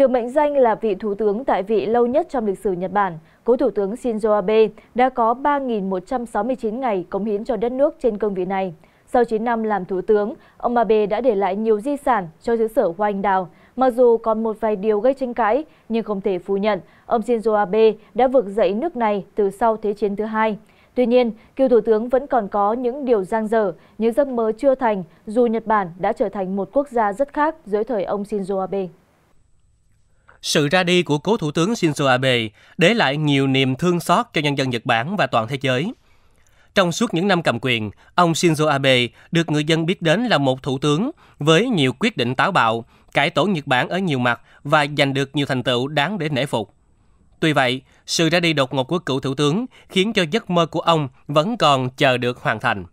được mệnh danh là vị thủ tướng tại vị lâu nhất trong lịch sử nhật bản cố thủ tướng shinzo abe đã có 3.169 ngày cống hiến cho đất nước trên cương vị này sau 9 năm làm thủ tướng, ông Abe đã để lại nhiều di sản cho xứ sở Hoa Anh Đào. Mặc dù còn một vài điều gây tranh cãi, nhưng không thể phủ nhận, ông Shinzo Abe đã vực dậy nước này từ sau Thế chiến thứ hai. Tuy nhiên, cựu thủ tướng vẫn còn có những điều giang dở, những giấc mơ chưa thành, dù Nhật Bản đã trở thành một quốc gia rất khác dưới thời ông Shinzo Abe. Sự ra đi của cố thủ tướng Shinzo Abe để lại nhiều niềm thương xót cho nhân dân Nhật Bản và toàn thế giới. Trong suốt những năm cầm quyền, ông Shinzo Abe được người dân biết đến là một thủ tướng với nhiều quyết định táo bạo, cải tổ Nhật Bản ở nhiều mặt và giành được nhiều thành tựu đáng để nể phục. Tuy vậy, sự ra đi đột ngột của cựu thủ tướng khiến cho giấc mơ của ông vẫn còn chờ được hoàn thành.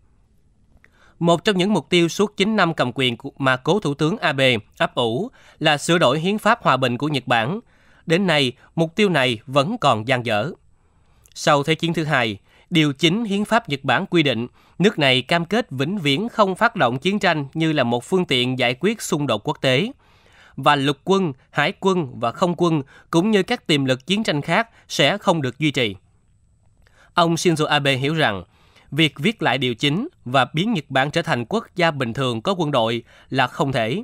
Một trong những mục tiêu suốt 9 năm cầm quyền mà cố thủ tướng Abe ấp ủ là sửa đổi hiến pháp hòa bình của Nhật Bản. Đến nay, mục tiêu này vẫn còn dang dở. Sau Thế chiến thứ hai, Điều chính hiến pháp Nhật Bản quy định, nước này cam kết vĩnh viễn không phát động chiến tranh như là một phương tiện giải quyết xung đột quốc tế. Và lục quân, hải quân và không quân cũng như các tiềm lực chiến tranh khác sẽ không được duy trì. Ông Shinzo Abe hiểu rằng việc viết lại điều chính và biến Nhật Bản trở thành quốc gia bình thường có quân đội là không thể.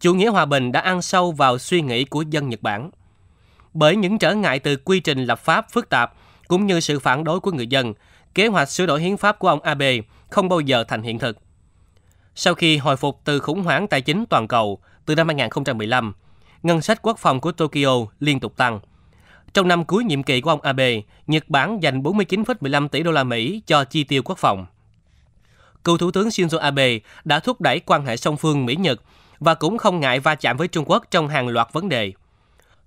Chủ nghĩa hòa bình đã ăn sâu vào suy nghĩ của dân Nhật Bản. Bởi những trở ngại từ quy trình lập pháp phức tạp cũng như sự phản đối của người dân, kế hoạch sửa đổi hiến pháp của ông Abe không bao giờ thành hiện thực. Sau khi hồi phục từ khủng hoảng tài chính toàn cầu từ năm 2015, ngân sách quốc phòng của Tokyo liên tục tăng – trong năm cuối nhiệm kỳ của ông Abe, Nhật Bản dành 49,15 tỷ đô la Mỹ cho chi tiêu quốc phòng. Cựu Thủ tướng Shinzo Abe đã thúc đẩy quan hệ song phương Mỹ-Nhật và cũng không ngại va chạm với Trung Quốc trong hàng loạt vấn đề.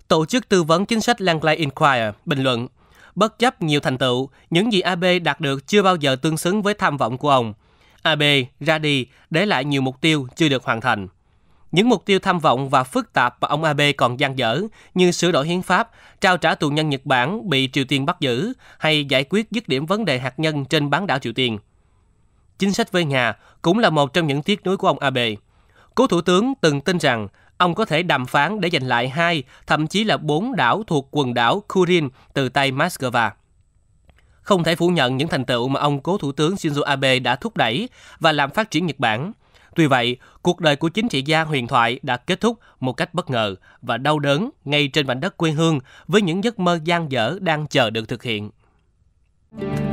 Tổ chức tư vấn chính sách Langley Inquirer bình luận, bất chấp nhiều thành tựu, những gì Abe đạt được chưa bao giờ tương xứng với tham vọng của ông. Abe ra đi để lại nhiều mục tiêu chưa được hoàn thành. Những mục tiêu tham vọng và phức tạp mà ông Abe còn dang dở như sửa đổi hiến pháp, trao trả tù nhân Nhật Bản bị Triều Tiên bắt giữ hay giải quyết dứt điểm vấn đề hạt nhân trên bán đảo Triều Tiên. Chính sách với nhà cũng là một trong những tiếc nuối của ông Abe. Cố thủ tướng từng tin rằng ông có thể đàm phán để giành lại hai, thậm chí là bốn đảo thuộc quần đảo Kurin từ tay Moscow. Không thể phủ nhận những thành tựu mà ông cố thủ tướng Shinzo Abe đã thúc đẩy và làm phát triển Nhật Bản – Tuy vậy, cuộc đời của chính trị gia huyền thoại đã kết thúc một cách bất ngờ và đau đớn ngay trên mảnh đất quê hương với những giấc mơ gian dở đang chờ được thực hiện. Thank you